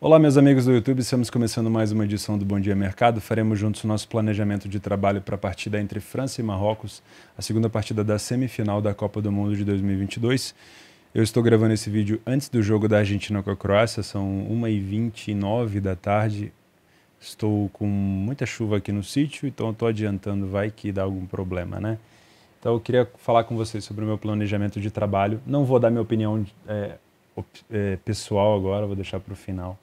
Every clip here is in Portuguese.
Olá, meus amigos do YouTube, estamos começando mais uma edição do Bom Dia Mercado. Faremos juntos o nosso planejamento de trabalho para a partida entre França e Marrocos, a segunda partida da semifinal da Copa do Mundo de 2022. Eu estou gravando esse vídeo antes do jogo da Argentina com a Croácia, são 1h29 da tarde. Estou com muita chuva aqui no sítio, então estou adiantando, vai que dá algum problema, né? Então eu queria falar com vocês sobre o meu planejamento de trabalho. Não vou dar minha opinião é, é, pessoal agora, vou deixar para o final.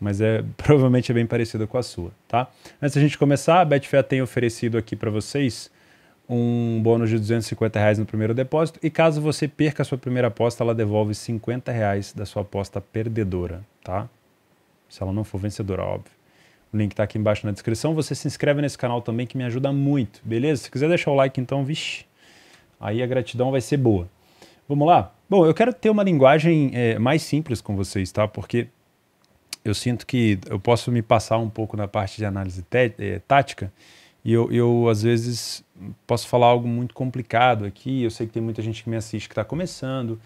Mas é, provavelmente é bem parecida com a sua, tá? Antes a gente começar, a Betfair tem oferecido aqui para vocês um bônus de 250 reais no primeiro depósito e caso você perca a sua primeira aposta, ela devolve 50 reais da sua aposta perdedora, tá? Se ela não for vencedora, óbvio. O link está aqui embaixo na descrição. Você se inscreve nesse canal também que me ajuda muito, beleza? Se quiser deixar o like então, vixe, aí a gratidão vai ser boa. Vamos lá? Bom, eu quero ter uma linguagem é, mais simples com vocês, tá? Porque eu sinto que eu posso me passar um pouco na parte de análise é, tática e eu, eu, às vezes, posso falar algo muito complicado aqui. Eu sei que tem muita gente que me assiste que está começando,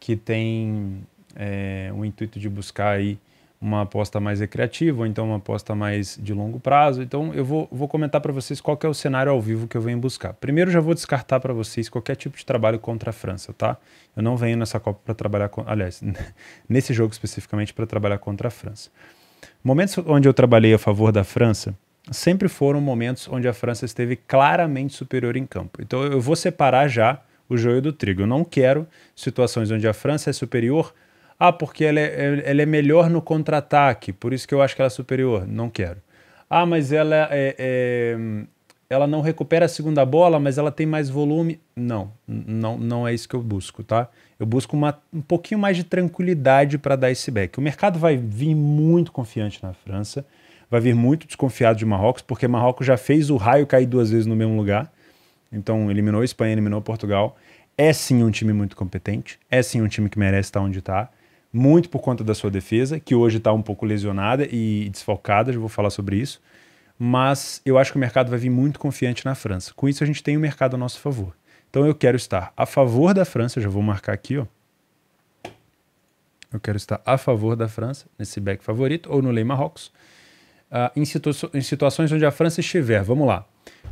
que tem é, o intuito de buscar aí uma aposta mais recreativa, ou então uma aposta mais de longo prazo. Então eu vou, vou comentar para vocês qual é o cenário ao vivo que eu venho buscar. Primeiro já vou descartar para vocês qualquer tipo de trabalho contra a França, tá? Eu não venho nessa Copa para trabalhar, com, aliás, nesse jogo especificamente para trabalhar contra a França. Momentos onde eu trabalhei a favor da França sempre foram momentos onde a França esteve claramente superior em campo. Então eu vou separar já o joio do trigo. Eu não quero situações onde a França é superior ah, porque ela é, é, ela é melhor no contra-ataque, por isso que eu acho que ela é superior. Não quero. Ah, mas ela é, é, é ela não recupera a segunda bola, mas ela tem mais volume. Não, não, não é isso que eu busco, tá? Eu busco uma, um pouquinho mais de tranquilidade para dar esse back. O mercado vai vir muito confiante na França, vai vir muito desconfiado de Marrocos, porque Marrocos já fez o raio cair duas vezes no mesmo lugar. Então, eliminou a Espanha, eliminou Portugal. É sim um time muito competente, é sim um time que merece estar onde está muito por conta da sua defesa, que hoje está um pouco lesionada e desfalcada, já vou falar sobre isso. Mas eu acho que o mercado vai vir muito confiante na França. Com isso, a gente tem o um mercado a nosso favor. Então eu quero estar a favor da França, já vou marcar aqui, ó. Eu quero estar a favor da França, nesse back favorito, ou no Lei Marrocos, uh, ah, em, situa em situações onde a França estiver. Vamos lá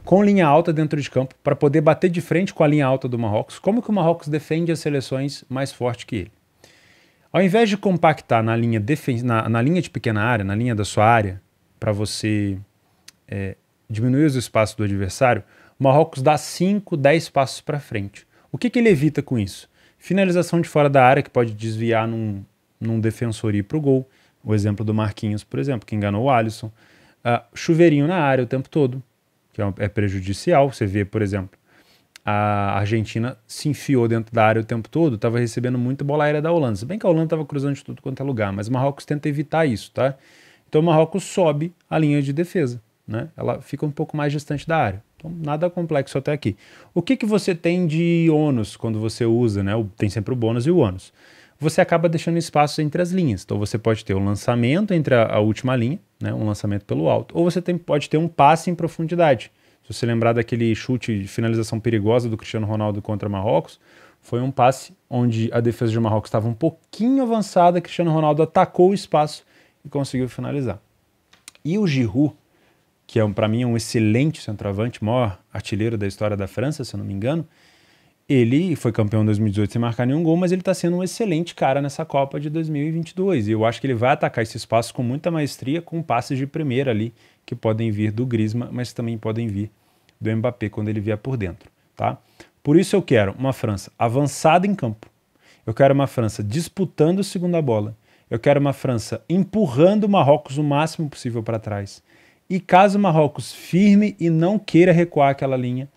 com linha alta dentro de campo para poder bater de frente com a linha alta do Marrocos. Como que o Marrocos defende as seleções mais fortes que ele? Ao invés de compactar na linha, defen na, na linha de pequena área, na linha da sua área, para você é, diminuir os espaços do adversário, o Marrocos dá 5, 10 passos para frente. O que, que, ele evita com isso? Finalização de fora da área, que pode desviar num, num defensor ir para o gol. O exemplo do Marquinhos, por exemplo, que enganou o Alisson. Uh, chuveirinho na área o tempo todo, que é, é prejudicial. Você vê, por exemplo, a Argentina se enfiou dentro da área o tempo todo, estava recebendo muita bola aérea da Holanda. Se bem que a Holanda estava cruzando de tudo quanto é lugar, mas o Marrocos tenta evitar isso, tá? Então o Marrocos sobe a linha de defesa, né? Ela fica um pouco mais distante da área. Então nada complexo até aqui. O que, que você tem de ônus quando você usa, né? Tem sempre o bônus e o ônus. Você acaba deixando espaço entre as linhas. Então você pode ter um lançamento entre a, a última linha, né? Um lançamento pelo alto. Ou você tem, pode ter um passe em profundidade se você lembrar daquele chute de finalização perigosa do Cristiano Ronaldo contra Marrocos, foi um passe onde a defesa de Marrocos estava um pouquinho avançada, Cristiano Ronaldo atacou o espaço e conseguiu finalizar. E o Giroud, que é para mim um excelente centroavante, maior artilheiro da história da França, se eu não me engano, ele foi campeão em 2018 sem marcar nenhum gol, mas ele está sendo um excelente cara nessa Copa de 2022. E eu acho que ele vai atacar esse espaço com muita maestria, com passes de primeira ali, que podem vir do Grisma, mas também podem vir do Mbappé quando ele vier por dentro. Tá? Por isso eu quero uma França avançada em campo. Eu quero uma França disputando a segunda bola. Eu quero uma França empurrando o Marrocos o máximo possível para trás. E caso o Marrocos firme e não queira recuar aquela linha,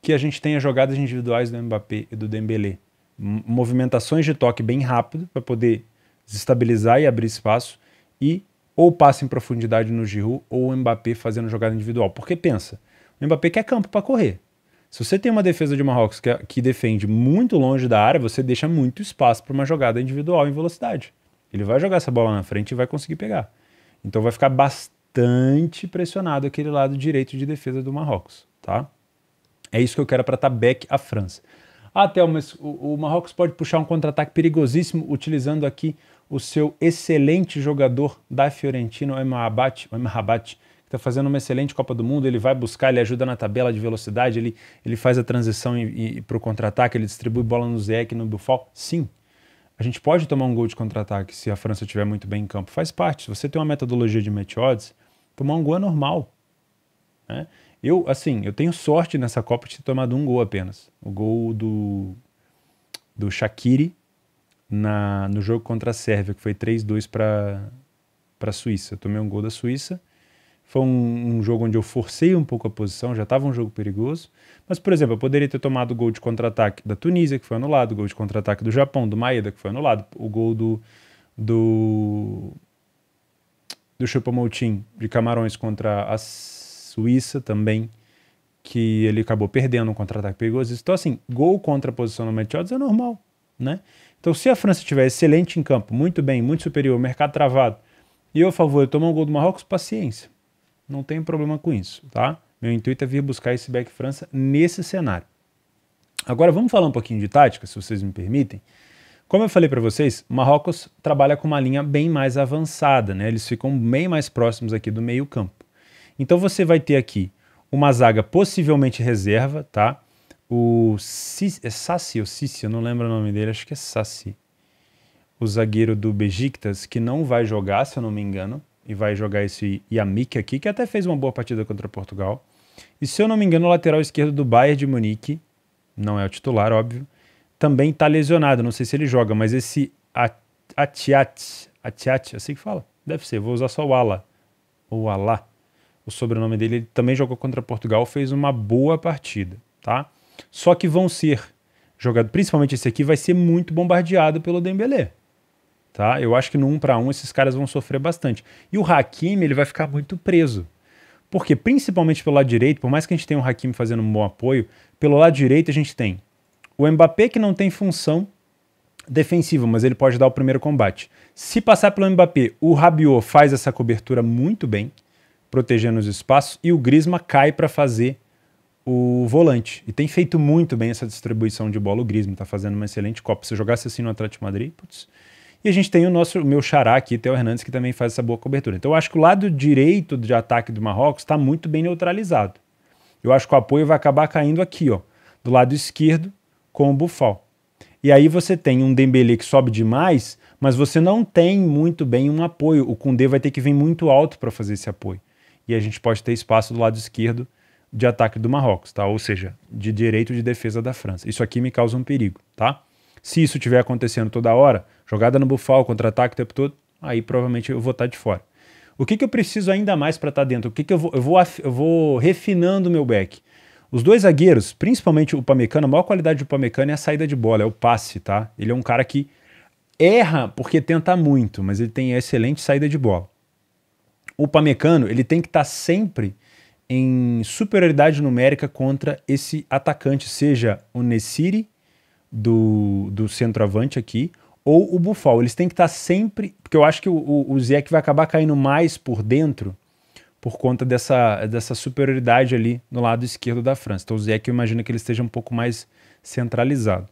que a gente tenha jogadas individuais do Mbappé e do Dembélé, movimentações de toque bem rápido para poder desestabilizar e abrir espaço e ou passe em profundidade no Giroud ou o Mbappé fazendo jogada individual. Porque pensa, o Mbappé quer campo para correr. Se você tem uma defesa de Marrocos que, que defende muito longe da área, você deixa muito espaço para uma jogada individual em velocidade. Ele vai jogar essa bola na frente e vai conseguir pegar. Então vai ficar bastante pressionado aquele lado direito de defesa do Marrocos, tá? É isso que eu quero para estar back à França. Ah, Théo, mas o, o Marrocos pode puxar um contra-ataque perigosíssimo utilizando aqui o seu excelente jogador da Fiorentina, o Emrabat, o Emrabat que está fazendo uma excelente Copa do Mundo. Ele vai buscar, ele ajuda na tabela de velocidade, ele, ele faz a transição para o contra-ataque, ele distribui bola no Zeke, no Buffal. Sim, a gente pode tomar um gol de contra-ataque se a França estiver muito bem em campo. Faz parte. Se você tem uma metodologia de match odds, tomar um gol é normal. Né? Eu, assim, eu tenho sorte nessa Copa de ter tomado um gol apenas. O gol do, do Shaqiri na, no jogo contra a Sérvia, que foi 3-2 para a Suíça. Eu tomei um gol da Suíça. Foi um, um, jogo onde eu forcei um pouco a posição, já estava um jogo perigoso. Mas, por exemplo, eu poderia ter tomado o gol de contra-ataque da Tunísia, que foi anulado, o gol de contra-ataque do Japão, do Maeda, que foi anulado, o gol do. do do Chupamoutinho de Camarões contra as Suíça também, que ele acabou perdendo um contra-ataque perigoso. Então, assim, gol contra a posição no é normal, né? Então, se a França estiver excelente em campo, muito bem, muito superior, mercado travado, e eu a favor eu tomar um gol do Marrocos, paciência. Não tem problema com isso, tá? Meu intuito é vir buscar esse back França nesse cenário. Agora vamos falar um pouquinho de tática, se vocês me permitem. Como eu falei para vocês, Marrocos trabalha com uma linha bem mais avançada, né? Eles ficam bem mais próximos aqui do meio-campo. Então você vai ter aqui uma zaga possivelmente reserva, tá? O Cici, é Sassi ou Sissi, eu não lembro o nome dele, acho que é Sassi. O zagueiro do Bejiktas, que não vai jogar, se eu não me engano, e vai jogar esse Yamik aqui, que até fez uma boa partida contra Portugal. E se eu não me engano, o lateral esquerdo do Bayern de Munique, não é o titular, óbvio, também está lesionado, não sei se ele joga, mas esse Atiat, Atiat, é assim que fala, deve ser, vou usar só o Ala, ou Alá, o sobrenome dele, ele também jogou contra Portugal, fez uma boa partida, tá? Só que vão ser jogado, principalmente esse aqui, vai ser muito bombardeado pelo Dembélé. Tá? Eu acho que no 1 um para 1 um, esses caras vão sofrer bastante. E o Hakimi, ele vai ficar muito preso. Porque principalmente pelo lado direito, por mais que a gente tenha o um Hakimi fazendo um bom apoio, pelo lado direito a gente tem o Mbappé que não tem função defensiva, mas ele pode dar o primeiro combate. Se passar pelo Mbappé, o Rabiot faz essa cobertura muito bem protegendo os espaços e o Grisma cai para fazer o volante. E tem feito muito bem essa distribuição de bola. O Grisma está fazendo uma excelente Copa. Se jogasse assim no Atlético Madrid, putz. E a gente tem o nosso o meu xará aqui, Theo Hernandes, que também faz essa boa cobertura. Então eu acho que o lado direito de ataque do Marrocos está muito bem neutralizado. Eu acho que o apoio vai acabar caindo aqui, ó, do lado esquerdo com o Bufal. E aí você tem um Dembele que sobe demais, mas você não tem muito bem um apoio. O Kundê vai ter que vir muito alto para fazer esse apoio e a gente pode ter espaço do lado esquerdo de ataque do Marrocos, tá? Ou seja, de direito de defesa da França. Isso aqui me causa um perigo, tá? Se isso estiver acontecendo toda hora, jogada no bufal, contra-ataque o tempo todo, aí provavelmente eu vou estar tá de fora. O que, que eu preciso ainda mais para estar tá dentro? O que, que eu vou, eu vou, eu vou refinando meu back? Os dois zagueiros, principalmente o Pamecano, a maior qualidade do Pamecano é a saída de bola, é o passe, tá? Ele é um cara que erra porque tenta muito, mas ele tem excelente saída de bola o Pamecano ele tem que estar tá sempre em superioridade numérica contra esse atacante, seja o Nessiri do, do centroavante aqui ou o Bufal. Eles têm que estar tá sempre. Porque eu acho que o, o, o vai acabar caindo mais por dentro por conta dessa, dessa superioridade ali no lado esquerdo da França. Então o Zieck eu imagino que ele esteja um pouco mais centralizado.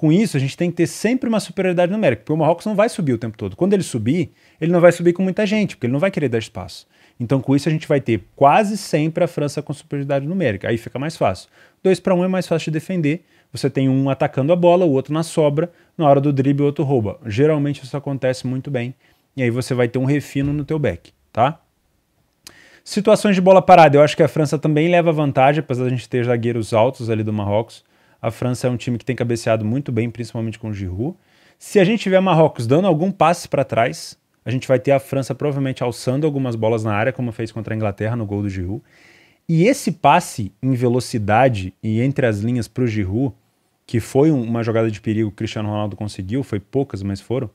Com isso, a gente tem que ter sempre uma superioridade numérica, porque o Marrocos não vai subir o tempo todo. Quando ele subir, ele não vai subir com muita gente, porque ele não vai querer dar espaço. Então, com isso, a gente vai ter quase sempre a França com superioridade numérica. Aí fica mais fácil. dois para um é mais fácil de defender. Você tem um atacando a bola, o outro na sobra. Na hora do drible, o outro rouba. Geralmente, isso acontece muito bem. E aí você vai ter um refino no teu back, tá? Situações de bola parada. Eu acho que a França também leva vantagem, apesar de a gente ter zagueiros altos ali do Marrocos. A França é um time que tem cabeceado muito bem, principalmente com o Giroud. Se a gente tiver Marrocos dando algum passe para trás, a gente vai ter a França provavelmente alçando algumas bolas na área, como fez contra a Inglaterra no gol do Giroud. E esse passe em velocidade e entre as linhas para o Giroud, que foi uma jogada de perigo que o Cristiano Ronaldo conseguiu, foi poucas, mas foram,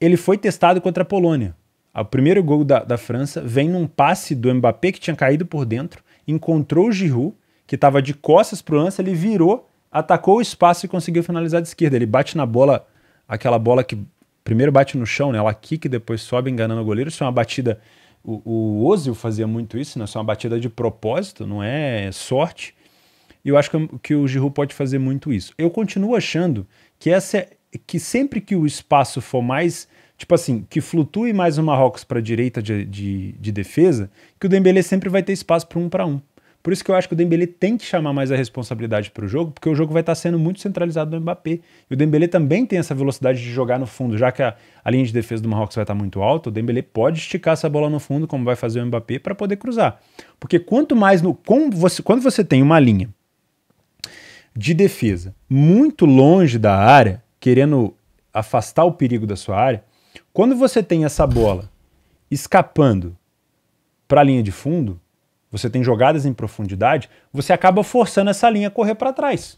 ele foi testado contra a Polônia. O primeiro gol da, da França vem num passe do Mbappé que tinha caído por dentro, encontrou o Giroud, que estava de costas para o lance, ele virou, atacou o espaço e conseguiu finalizar de esquerda. Ele bate na bola, aquela bola que primeiro bate no chão, né? ela quica e depois sobe enganando o goleiro. Isso é uma batida. O, o Ozil fazia muito isso, né? isso é uma batida de propósito, não é sorte. E eu acho que, que o Giroud pode fazer muito isso. Eu continuo achando que essa é, que sempre que o espaço for mais tipo assim, que flutue mais o Marrocos para a direita de, de, de, defesa, que o Dembélé sempre vai ter espaço para um para um. Por isso que eu acho que o Dembélé tem que chamar mais a responsabilidade para o jogo, porque o jogo vai estar tá sendo muito centralizado no Mbappé. E o Dembélé também tem essa velocidade de jogar no fundo, já que a, a linha de defesa do Marrocos vai estar tá muito alta, o Dembélé pode esticar essa bola no fundo, como vai fazer o Mbappé, para poder cruzar. Porque quanto mais no você, quando você tem uma linha de defesa muito longe da área, querendo afastar o perigo da sua área, quando você tem essa bola escapando para a linha de fundo, você tem jogadas em profundidade, você acaba forçando essa linha a correr para trás.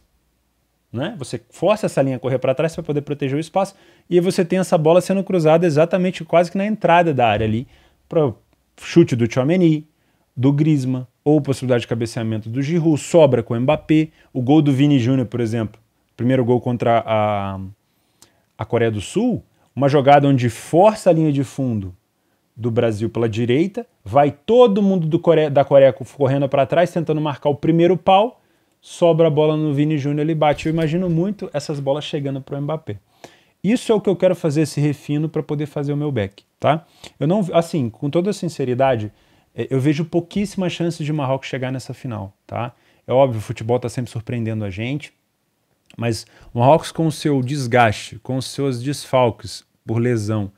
Né? Você força essa linha a correr para trás para poder proteger o espaço e você tem essa bola sendo cruzada exatamente quase que na entrada da área ali para chute do Tchouameni, do Griezmann ou possibilidade de cabeceamento do Giroud, sobra com o Mbappé, o gol do Vini Júnior, por exemplo, primeiro gol contra a, a Coreia do Sul, uma jogada onde força a linha de fundo do Brasil pela direita, vai todo mundo Coreia, da Coreia correndo para trás, tentando marcar o primeiro pau, sobra a bola no Vini Júnior, ele bate. Eu imagino muito essas bolas chegando para o Mbappé. Isso é o que eu quero fazer esse refino para poder fazer o meu back, tá? Eu não, assim, com toda sinceridade, é, eu vejo pouquíssimas chances de Marrocos chegar nessa final, tá? É óbvio, o futebol está sempre surpreendendo a gente, mas o Marrocos com o seu desgaste, com os seus desfalques por lesão,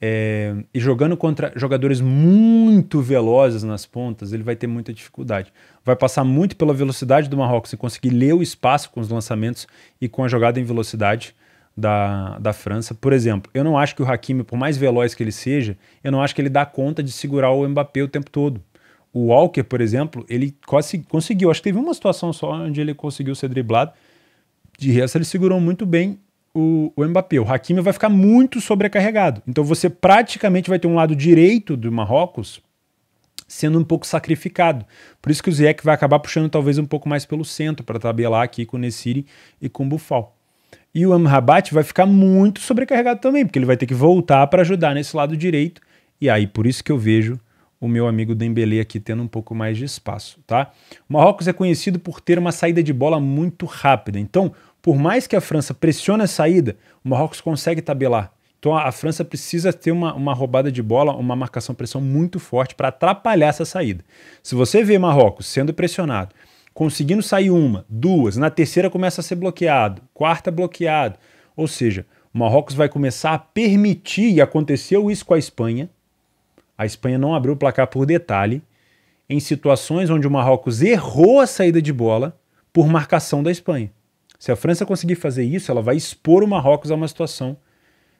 é, e jogando contra jogadores muito velozes nas pontas, ele vai ter muita dificuldade. Vai passar muito pela velocidade do Marrocos e conseguir ler o espaço com os lançamentos e com a jogada em velocidade da, da França. Por exemplo, eu não acho que o Hakimi, por mais veloz que ele seja, eu não acho que ele dá conta de segurar o Mbappé o tempo todo. O Walker, por exemplo, ele quase conseguiu. Acho que teve uma situação só onde ele conseguiu ser driblado. De resto, ele segurou muito bem o, o Mbappé. O Hakimi vai ficar muito sobrecarregado. Então você praticamente vai ter um lado direito do Marrocos sendo um pouco sacrificado. Por isso que o Ziyech vai acabar puxando talvez um pouco mais pelo centro para tabelar aqui com o Nessiri e com o Bufal. E o Amrabat vai ficar muito sobrecarregado também, porque ele vai ter que voltar para ajudar nesse lado direito. E aí, por isso que eu vejo o meu amigo Dembele aqui tendo um pouco mais de espaço, tá? O Marrocos é conhecido por ter uma saída de bola muito rápida. Então, por mais que a França pressione a saída, o Marrocos consegue tabelar. Então a, França precisa ter uma, uma roubada de bola, uma marcação-pressão muito forte para atrapalhar essa saída. Se você vê Marrocos sendo pressionado, conseguindo sair uma, duas, na terceira começa a ser bloqueado, quarta bloqueado. Ou seja, o Marrocos vai começar a permitir, e aconteceu isso com a Espanha, a Espanha não abriu o placar por detalhe, em situações onde o Marrocos errou a saída de bola por marcação da Espanha. Se a França conseguir fazer isso, ela vai expor o Marrocos a uma situação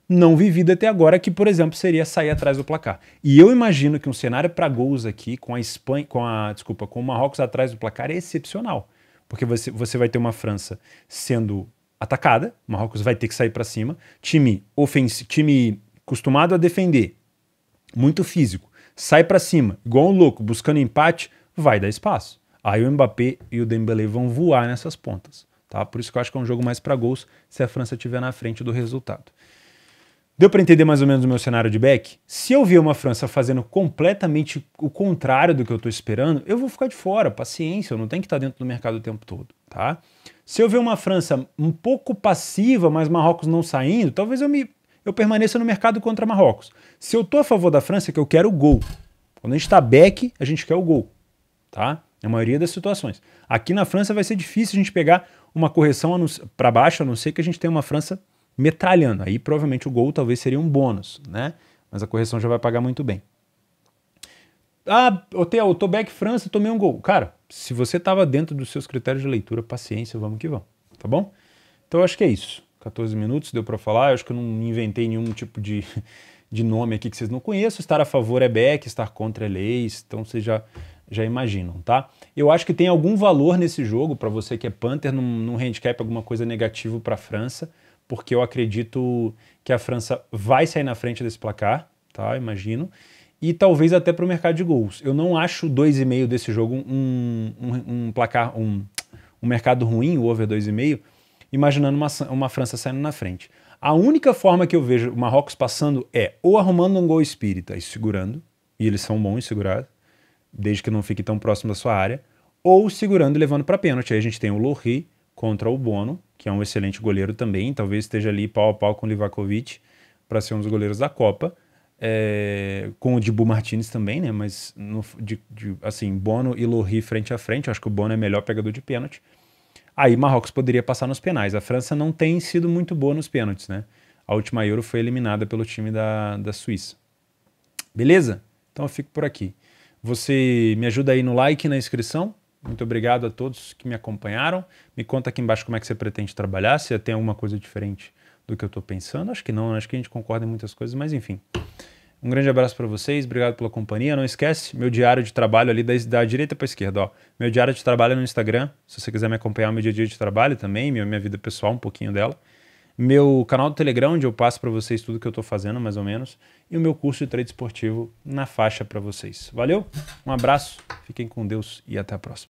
não vivida até agora, que, por exemplo, seria sair atrás do placar. E eu imagino que um cenário para gols aqui, com a Espanha, com a. Desculpa, com o Marrocos atrás do placar é excepcional. Porque você, você vai ter uma França sendo atacada, o Marrocos vai ter que sair para cima, time ofensivo, time acostumado a defender, muito físico, sai para cima, igual um louco, buscando empate, vai dar espaço. Aí o Mbappé e o Dembélé vão voar nessas pontas. Tá? Por isso que eu acho que é um jogo mais para gols se a França estiver na frente do resultado. Deu para entender mais ou menos o meu cenário de back? Se eu ver uma França fazendo completamente o contrário do que eu estou esperando, eu vou ficar de fora, paciência, eu não tenho que estar tá dentro do mercado o tempo todo, tá? Se eu ver uma França um pouco passiva, mas Marrocos não saindo, talvez eu me eu permaneça no mercado contra Marrocos. Se eu estou a favor da França, é que eu quero o gol. Quando a gente está back, a gente quer o gol, tá? Na maioria das situações. Aqui na França vai ser difícil a gente pegar uma correção para baixo, a não ser que a gente tenha uma França metralhando. Aí provavelmente o gol talvez seria um bônus, né? Mas a correção já vai pagar muito bem. Ah, Otel, eu tô back França, tomei um gol. Cara, se você estava dentro dos seus critérios de leitura, paciência, vamos que vamos, tá bom? Então eu acho que é isso. 14 minutos, deu para falar. Eu acho que eu não inventei nenhum tipo de, de nome aqui que vocês não conheçam. Estar a favor é back, estar contra é leis. Então vocês já já imaginam, tá? Eu acho que tem algum valor nesse jogo para você que é Panther num, num handicap alguma coisa negativo para a França, porque eu acredito que a França vai sair na frente desse placar, tá? Imagino. E talvez até para o mercado de gols. Eu não acho 2,5 desse jogo um, um, um placar, um, um, mercado ruim, o over 2,5, imaginando uma, uma França saindo na frente. A única forma que eu vejo o Marrocos passando é ou arrumando um gol espírita e segurando, e eles são bons em segurar, desde que não fique tão próximo da sua área, ou segurando e levando para pênalti. Aí a gente tem o Lohri contra o Bono, que é um excelente goleiro também, talvez esteja ali pau a pau com o Livakovic para ser um dos goleiros da Copa. É, com o Dibu Martinez também, né? Mas no, de, de, assim, Bono e Lohri frente a frente, acho que o Bono é melhor pegador de pênalti. Aí Marrocos poderia passar nos penais. A França não tem sido muito boa nos pênaltis, né? A última Euro foi eliminada pelo time da, da Suíça. Beleza? Então eu fico por aqui. Você me ajuda aí no like na inscrição. Muito obrigado a todos que me acompanharam. Me conta aqui embaixo como é que você pretende trabalhar, se tem alguma coisa diferente do que eu estou pensando. Acho que não, acho que a gente concorda em muitas coisas, mas enfim. Um grande abraço para vocês, obrigado pela companhia. Não esquece meu diário de trabalho ali da, da direita para esquerda, ó. Meu diário de trabalho é no Instagram, se você quiser me acompanhar meu dia a dia de trabalho também, minha, minha vida pessoal, um pouquinho dela meu canal do Telegram, onde eu passo para vocês tudo que eu estou fazendo, mais ou menos, e o meu curso de trade esportivo na faixa para vocês. Valeu? Um abraço, fiquem com Deus e até a próxima.